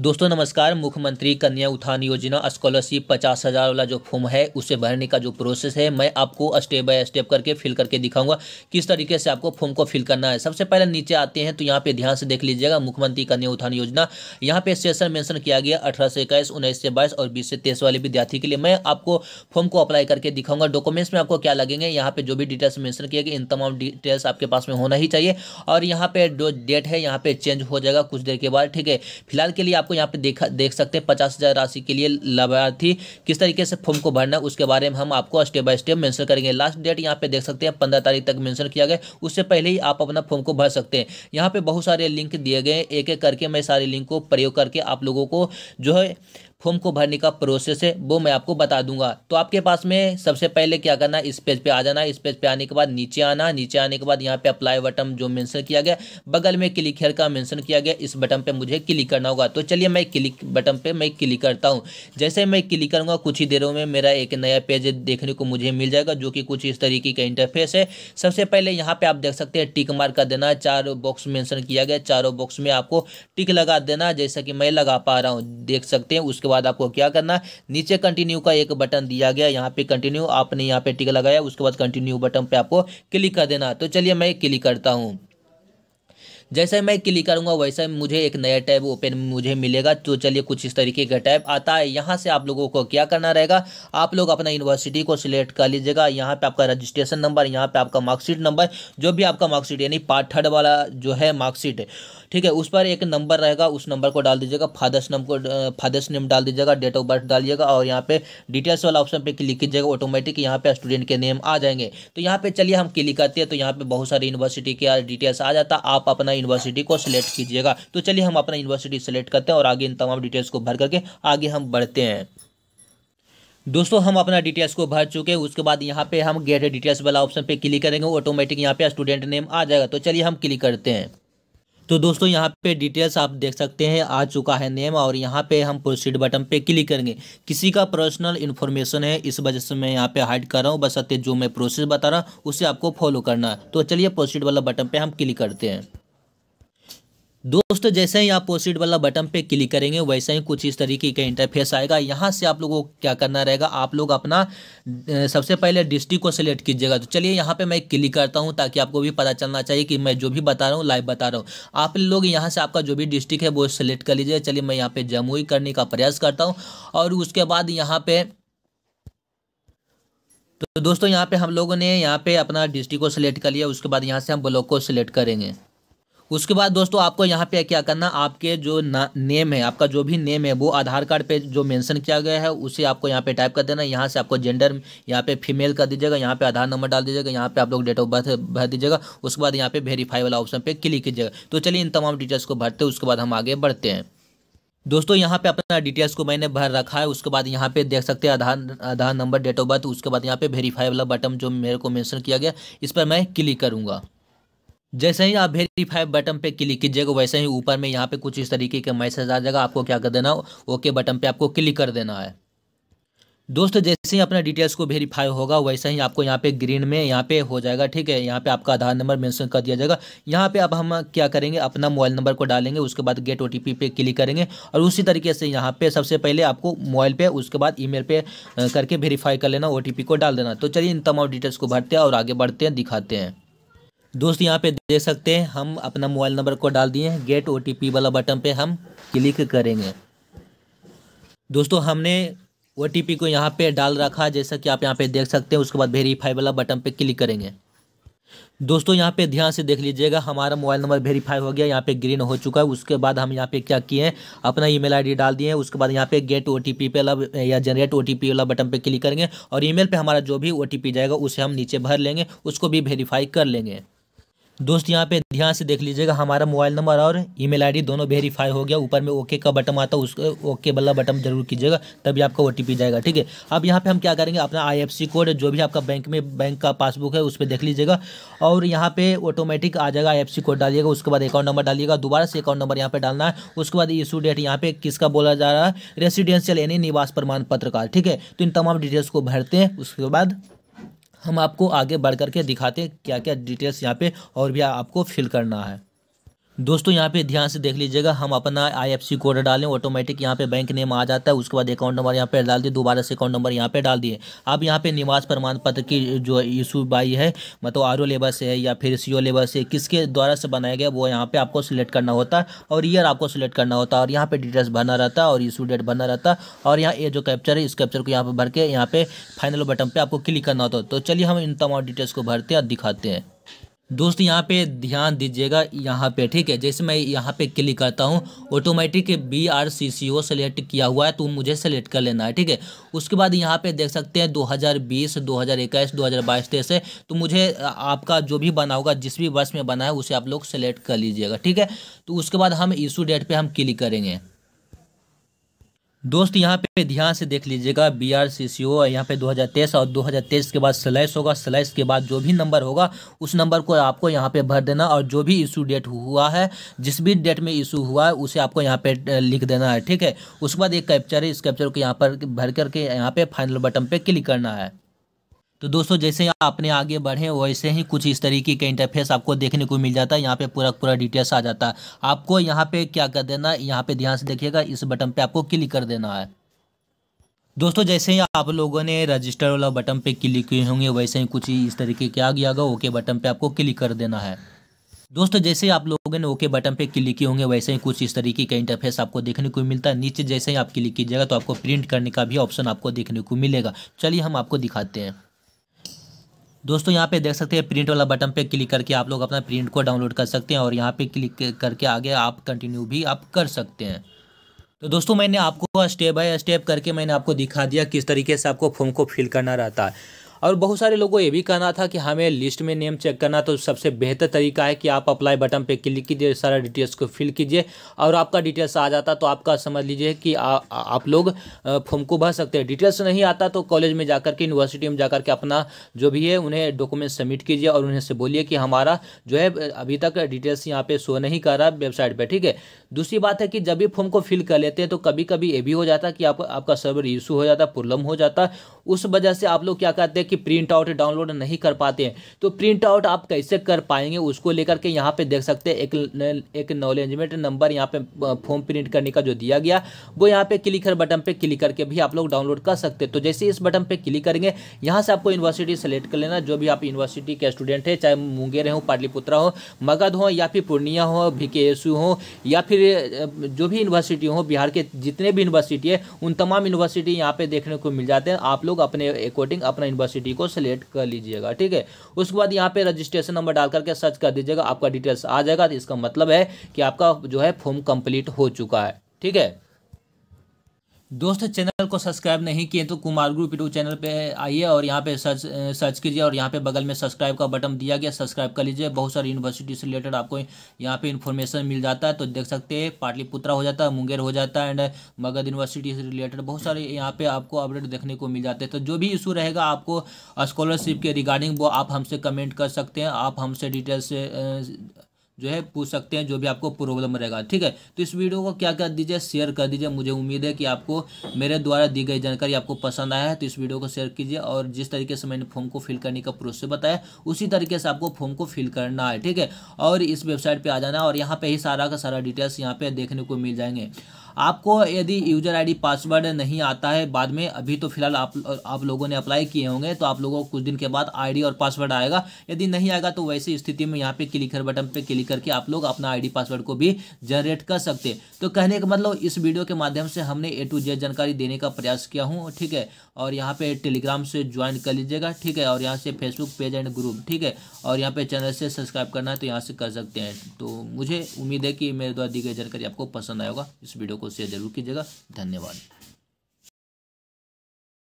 दोस्तों नमस्कार मुख्यमंत्री कन्या उत्थान योजना स्कॉलरशिप पचास हज़ार वाला जो फॉर्म है उसे भरने का जो प्रोसेस है मैं आपको स्टेप बाय स्टेप करके फिल करके दिखाऊंगा किस तरीके से आपको फॉर्म को फिल करना है सबसे पहले नीचे आते हैं तो यहाँ पे ध्यान से देख लीजिएगा मुख्यमंत्री कन्या उत्थान योजना यहाँ पे सेशन मेंशन किया गया अठारह से इक्कीस उन्नीस से बाईस और बीस से तेईस वाले विद्यार्थी के लिए मैं आपको फॉर्म को अप्लाई करके दिखाऊंगा डॉक्यूमेंट्स में आपको क्या लगेंगे यहाँ पर जो भी डिटेल्स मैंशन किया गया इन तमाम डिटेल्स आपके पास में होना ही चाहिए और यहाँ पर जो डेट है यहाँ पर चेंज हो जाएगा कुछ देर के बाद ठीक है फिलहाल के लिए आपको आपको यहाँ पे देखा देख सकते हैं पचास हज़ार राशि के लिए लाभार्थी किस तरीके से फॉर्म को भरना है उसके बारे में हम आपको स्टेप बाय स्टेप मेंशन करेंगे लास्ट डेट यहाँ पे देख सकते हैं पंद्रह तारीख तक मेंशन किया गया उससे पहले ही आप अपना फॉर्म को भर सकते हैं यहाँ पे बहुत सारे लिंक दिए गए एक एक करके मैं सारे लिंक को प्रयोग करके आप लोगों को जो है फॉर्म को भरने का प्रोसेस है वो मैं आपको बता दूंगा तो आपके पास में सबसे पहले क्या करना इस पेज पे आ जाना इस पेज पे आने के बाद नीचे आना नीचे आने के बाद यहाँ पे अप्लाई बटन जो मेंशन किया गया बगल में क्लिक हेयर का मेंशन किया गया इस बटन पे मुझे क्लिक करना होगा तो चलिए मैं क्लिक बटन पर मैं क्लिक करता हूँ जैसे मैं क्लिक करूँगा कुछ ही देरों में मेरा एक नया पेज देखने को मुझे मिल जाएगा जो कि कुछ इस तरीके का इंटरफेस है सबसे पहले यहाँ पर आप देख सकते हैं टिक मार्क कर देना चार बॉक्स मैंशन किया गया चारों बॉक्स में आपको टिक लगा देना जैसा कि मैं लगा पा रहा हूँ देख सकते हैं उसके बाद आपको क्या करना नीचे कंटिन्यू का एक बटन दिया गया यहाँ पे कंटिन्यू आपने यहाँ पे टिक लगाया उसके बाद कंटिन्यू बटन पे आपको क्लिक कर देना तो चलिए मैं क्लिक करता हूँ जैसे मैं क्लिक करूँगा वैसे मुझे एक नया टैब ओपन मुझे मिलेगा तो चलिए कुछ इस तरीके का टैब आता है यहाँ से आप लोगों को क्या करना रहेगा आप लोग अपना यूनिवर्सिटी को सिलेक्ट कर लीजिएगा यहाँ पर आपका रजिस्ट्रेशन नंबर यहाँ पर आपका मार्कशीट नंबर जो भी आपका मार्कशीट यानी पार्ट थर्ड वाला जो है मार्कशीट ठीक है उस पर एक नंबर रहेगा उस नंबर को डाल दीजिएगा फादर्स नंबर को फादर्स नेम डाल दीजिएगा डेट ऑफ बर्थ डालिएगा और यहाँ पे डिटेल्स वाला ऑप्शन पे क्लिक कीजिएगा ऑटोमेटिक यहाँ पे स्टूडेंट के नेम आ जाएंगे तो यहाँ पे चलिए हम क्लिक करते हैं तो यहाँ पे बहुत सारी यूनिवर्सिटी के डिटेल्स आ जाता आप अपना यूनिवर्सिटी को सिलेक्ट कीजिएगा तो चलिए हम अपना यूनिवर्सिटी सेलेक्ट करते हैं और आगे इन तमाम डिटेल्स को भर करके आगे हम बढ़ते हैं दोस्तों हम अपना डिटेल्स को भर चुके हैं उसके बाद यहाँ पे हम गेट डिटेल्स वाला ऑप्शन पे क्लिक करेंगे ऑटोमेटिक यहाँ पे स्टूडेंट नेम आ जाएगा तो चलिए हम क्लिक करते हैं तो दोस्तों यहाँ पे डिटेल्स आप देख सकते हैं आ चुका है नेम और यहाँ पे हम प्रोसीड बटन पे क्लिक करेंगे किसी का पर्सनल इन्फॉर्मेशन है इस वजह से मैं यहाँ पे हाइड कर रहा हूँ बस अत्य जो मैं प्रोसेस बता रहा हूँ उसे आपको फॉलो करना है तो चलिए प्रोसीड वाला बटन पे हम क्लिक करते हैं दोस्तों जैसे ही आप पोस्टिट वाला बटन पे क्लिक करेंगे वैसे ही कुछ इस तरीके का इंटरफेस आएगा यहाँ से आप लोगों को क्या करना रहेगा आप लोग अपना सबसे पहले डिस्ट्रिक्ट को सिलेक्ट कीजिएगा तो चलिए यहाँ पे मैं क्लिक करता हूँ ताकि आपको भी पता चलना चाहिए कि मैं जो भी बता रहा हूँ लाइव बता रहा हूँ आप लोग यहाँ से आपका जो भी डिस्ट्रिक्ट है वो सिलेक्ट कर लीजिए चलिए मैं यहाँ पर जमुई करने का प्रयास करता हूँ और उसके बाद यहाँ पर तो दोस्तों यहाँ पे हम लोगों ने यहाँ पे अपना डिस्ट्रिक्ट को सिलेक्ट कर लिया उसके बाद यहाँ से हम ब्लॉक को सिलेक्ट करेंगे उसके बाद दोस्तों आपको यहाँ पे क्या करना आपके जो नेम है आपका जो भी नेम है वो आधार कार्ड पे जो मेंशन किया गया है उसे आपको यहाँ पे टाइप कर देना यहाँ से आपको जेंडर यहाँ पे फीमेल कर दीजिएगा यहाँ पे आधार नंबर डाल दीजिएगा यहाँ पे आप लोग डेट ऑफ बर्थ भर दीजिएगा उसके बाद यहाँ पे वेरीफाई वाला ऑप्शन पर क्लिक कीजिएगा तो चलिए इन तमाम डिटेल्स को भरते उसके बाद हम आगे बढ़ते हैं दोस्तों यहाँ पे अपना डिटेल्स को मैंने भर रखा है उसके बाद यहाँ पे देख सकते हैं Aadhaar Aadhaar number date of birth उसके बाद यहाँ पे वेरीफाई वाला बटन जो मेरे को मेंशन किया गया इस पर मैं क्लिक करूँगा जैसे ही आप वेरीफाई बटन पे क्लिक कीजिएगा वैसे ही ऊपर में यहाँ पे कुछ इस तरीके का मैसेज आ जाएगा आपको क्या कर देना ओके बटन पे आपको क्लिक कर देना है दोस्तों जैसे ही अपना डिटेल्स को वेरीफाई होगा वैसे ही आपको यहाँ पे ग्रीन में यहाँ पे हो जाएगा ठीक है यहाँ पे आपका आधार नंबर मेंशन कर दिया जाएगा यहाँ पे अब हम क्या करेंगे अपना मोबाइल नंबर को डालेंगे उसके बाद गेट ओ पे क्लिक करेंगे और उसी तरीके से यहाँ पे सबसे पहले आपको मोबाइल पे उसके बाद ई पे करके वेरीफाई कर लेना ओ को डाल देना तो चलिए इन तमाम डिटेल्स को भरते हैं और आगे बढ़ते हैं दिखाते हैं दोस्त यहाँ पे देख सकते हैं हम अपना मोबाइल नंबर को डाल दिए हैं गेट ओ वाला बटन पे हम क्लिक करेंगे दोस्तों हमने ओ को यहाँ पे डाल रखा जैसा कि आप यहाँ पे देख सकते हैं उसके बाद वेरीफाई वाला बटन पे क्लिक करेंगे दोस्तों यहाँ पे ध्यान से देख लीजिएगा हमारा मोबाइल नंबर वेरीफाई हो गया यहाँ पे ग्रीन हो चुका है उसके बाद हम यहाँ पे क्या किए हैं अपना ईमेल आईडी डाल दिए हैं उसके बाद यहाँ पे गेट ओ टी पी वाला या जनरेट ओ टी पी वाला बटन पे क्लिक करेंगे और ईमेल पे हमारा जो भी ओ टी पी जाएगा उसे हम नीचे भर लेंगे उसको भी वेरीफाई कर लेंगे दोस्त यहाँ पे ध्यान से देख लीजिएगा हमारा मोबाइल नंबर और ईमेल आईडी दोनों वेरीफाई हो गया ऊपर में ओके का बटन आता है उसको ओके वाला बटन जरूर कीजिएगा तभी आपका ओ जाएगा ठीक है अब यहाँ पे हम क्या करेंगे अपना आई कोड जो भी आपका बैंक में बैंक का पासबुक है उस पर देख लीजिएगा और यहाँ पे ऑटोमेटिक आ जाएगा आई कोड डालिएगा उसके बाद अकाउंट नंबर डालिएगा दोबारा से अकाउंट नंबर यहाँ पे डालना है उसके बाद इशू डेट यहाँ पे किसका बोला जा रहा है रेसिडेंशियल यानी निवास प्रमाण पत्र का ठीक है तो इन तमाम डिटेल्स को भरते हैं उसके बाद हम आपको आगे बढ़ करके दिखाते हैं क्या क्या डिटेल्स यहाँ पे और भी आपको फिल करना है दोस्तों यहाँ पे ध्यान से देख लीजिएगा हम अपना आईएफसी कोड डालें ऑटोमेटिक यहाँ पे बैंक नेम आ जाता है उसके बाद अकाउंट नंबर यहाँ पे डाल दिए दोबारा से अकाउंट नंबर यहाँ पे डाल दिए अब यहाँ पे निवास प्रमाण पत्र की जो इशू बाई है मतलब आर ओ लेबर से है या फिर सी ओ लेबर से किसके द्वारा से बनाया गया वो यहाँ पर आपको सिलेक्ट करना होता है और ईयर आपको सिलेक्ट करना होता है और यहाँ पर डिटेल्स भरना रहता है और इशू डेट भरना रहता है और यहाँ ये जो कैप्चर है इस कैप्चर को यहाँ पर भर के यहाँ पे फाइनल बटन पर आपको क्लिक करना होता है तो चलिए हम इन तमाम डिटेल्स को भरते हैं दिखाते हैं दोस्त यहाँ पे ध्यान दीजिएगा यहाँ पे ठीक है जैसे मैं यहाँ पे क्लिक करता हूँ automatic B R C C O select किया हुआ है तो मुझे सेलेक्ट कर लेना है ठीक है उसके बाद यहाँ पे देख सकते हैं 2020 2021 2022 तेईस है तो मुझे आपका जो भी बना होगा जिस भी वर्ष में बना है उसे आप लोग सेलेक्ट कर लीजिएगा ठीक है तो उसके बाद हम इशू डेट पर हम क्लिक करेंगे दोस्त यहाँ पे ध्यान से देख लीजिएगा बी आर सी सी ओ यहाँ पे 2023 और 2023 के बाद स्लैश होगा स्लैश के बाद जो भी नंबर होगा उस नंबर को आपको यहाँ पे भर देना और जो भी इशू डेट हुआ है जिस भी डेट में इशू हुआ है उसे आपको यहाँ पे लिख देना है ठीक है उसके बाद एक कैप्चर है इस कैप्चर को यहाँ पर भर करके यहाँ पे फाइनल बटन पर क्लिक करना है तो दोस्तों जैसे आपने आगे बढ़े वैसे ही कुछ इस तरीके का इंटरफेस आपको देखने को मिल जाता है यहाँ पे पूरा पूरा डिटेल्स आ जाता है आपको यहाँ पे क्या कर देना है यहाँ पे ध्यान से देखिएगा इस बटन पे आपको क्लिक कर देना है दोस्तों जैसे ही आप लोगों ने रजिस्टर वाला बटन पे क्लिक किए होंगे वैसे ही कुछ इस तरीके के आ गया ओके बटन पर आपको क्लिक कर देना है दोस्तों जैसे ही आप लोगों ने ओके बटन पे क्लिक किए होंगे वैसे ही कुछ इस तरीके का इंटरफेस आपको देखने को मिलता है नीचे जैसे ही आप क्लिक कीजिएगा तो आपको प्रिंट करने का भी ऑप्शन आपको देखने को मिलेगा चलिए हम आपको दिखाते हैं दोस्तों यहाँ पे देख सकते हैं प्रिंट वाला बटन पे क्लिक करके आप लोग अपना प्रिंट को डाउनलोड कर सकते हैं और यहाँ पे क्लिक करके आगे आप कंटिन्यू भी आप कर सकते हैं तो दोस्तों मैंने आपको स्टेप बाय स्टेप करके मैंने आपको दिखा दिया किस तरीके से आपको फॉर्म को फिल करना रहता है और बहुत सारे लोगों को ये भी कहना था कि हमें लिस्ट में नेम चेक करना तो सबसे बेहतर तरीका है कि आप अप्लाई बटन पर क्लिक कीजिए सारा डिटेल्स को फिल कीजिए और आपका डिटेल्स आ जाता तो आपका समझ लीजिए कि आ, आ, आप लोग फॉर्म को भर सकते हैं डिटेल्स तो नहीं आता तो कॉलेज में जाकर के यूनिवर्सिटी में जाकर के अपना जो भी है उन्हें डॉक्यूमेंट सबमिट कीजिए और उन्हें से बोलिए कि हमारा जो है अभी तक डिटेल्स यहाँ पे शो नहीं कर रहा वेबसाइट पे ठीक है दूसरी बात है कि जब भी फॉर्म को फिल कर लेते हैं तो कभी कभी ये भी हो जाता कि आप, आपका सर्वर इशू हो जाता प्रॉब्लम हो जाता उस वजह से आप लोग क्या करते हैं कि प्रिंट आउट डाउनलोड नहीं कर पाते हैं तो प्रिंट आउट आप कैसे कर पाएंगे उसको लेकर के यहाँ पे देख सकते हैं एक नॉलेजमेंट नंबर यहाँ पे फॉर्म प्रिंट करने का जो दिया गया वो यहाँ पे क्लिकर बटन पे क्लिक करके भी आप लोग डाउनलोड कर सकते हैं तो जैसे इस बटन पे क्लिक करेंगे यहाँ से आपको यूनिवर्सिटी सेलेक्ट कर लेना जो भी आप यूनिवर्सिटी के स्टूडेंट है चाहे मुंगेर हो पाटलिपुत्रा हो मगध हो या फिर पूर्णिया हो भी हो या फिर जो भी यूनिवर्सिटी हो बिहार के जितने भी यूनिवर्सिटी है उन तमाम यूनिवर्सिटी यहाँ पे देखने को मिल जाते हैं आप लोग अपने अकॉर्डिंग अपना यूनिवर्सिटी सिटी को सिलेक्ट कर लीजिएगा ठीक है उसके बाद यहाँ पे रजिस्ट्रेशन नंबर डाल करके सर्च कर दीजिएगा आपका डिटेल्स आ जाएगा तो इसका मतलब है कि आपका जो है फॉर्म कंप्लीट हो चुका है ठीक है दोस्तों चैनल को सब्सक्राइब नहीं किए तो कुमार ग्रुप यूट्यूब चैनल पे आइए और यहाँ पे सर्च सर्च कीजिए और यहाँ पे बगल में सब्सक्राइब का बटन दिया गया सब्सक्राइब कर लीजिए बहुत सारी यूनिवर्सिटी से रिलेटेड आपको यहाँ पे इन्फॉर्मेशन मिल जाता है तो देख सकते हैं पाटलिपुत्रा हो जाता है मुंगेर हो जाता है एंड मगध यूनिवर्सिटी से रिलेटेड बहुत सारे यहाँ पर आपको अपडेट देखने को मिल जाते हैं तो जो भी इशू रहेगा आपको स्कॉलरशिप के रिगार्डिंग वो आप हमसे कमेंट कर सकते हैं आप हमसे डिटेल्स से जो है पूछ सकते हैं जो भी आपको प्रॉब्लम रहेगा ठीक है तो इस वीडियो को क्या कर दीजिए शेयर कर दीजिए मुझे उम्मीद है कि आपको मेरे द्वारा दी गई जानकारी आपको पसंद आया है तो इस वीडियो को शेयर कीजिए और जिस तरीके से मैंने फॉर्म को फिल करने का प्रोसेस बताया उसी तरीके से आपको फॉर्म को फिल करना है ठीक है और इस वेबसाइट पर आ जाना है और यहाँ पर ही सारा का सारा डिटेल्स यहाँ पर देखने को मिल जाएंगे आपको यदि यूज़र आईडी पासवर्ड नहीं आता है बाद में अभी तो फिलहाल आप आप लोगों ने अप्लाई किए होंगे तो आप लोगों को कुछ दिन के बाद आईडी और पासवर्ड आएगा यदि नहीं आएगा तो वैसी स्थिति में यहाँ पे क्लिकर बटन पे क्लिक करके आप लोग अपना आईडी पासवर्ड को भी जनरेट कर सकते तो कहने का मतलब इस वीडियो के माध्यम से हमने ए टू जेड जानकारी देने का प्रयास किया हूँ ठीक है और यहाँ पर टेलीग्राम से ज्वाइन कर लीजिएगा ठीक है और यहाँ से फेसबुक पेज एंड ग्रुप ठीक है और यहाँ पर चैनल से सब्सक्राइब करना है तो यहाँ से कर सकते हैं तो मुझे उम्मीद है कि मेरे द्वारा दी गई जानकारी आपको पसंद आएगा इस वीडियो को को शेयर जरूर कीजिएगा धन्यवाद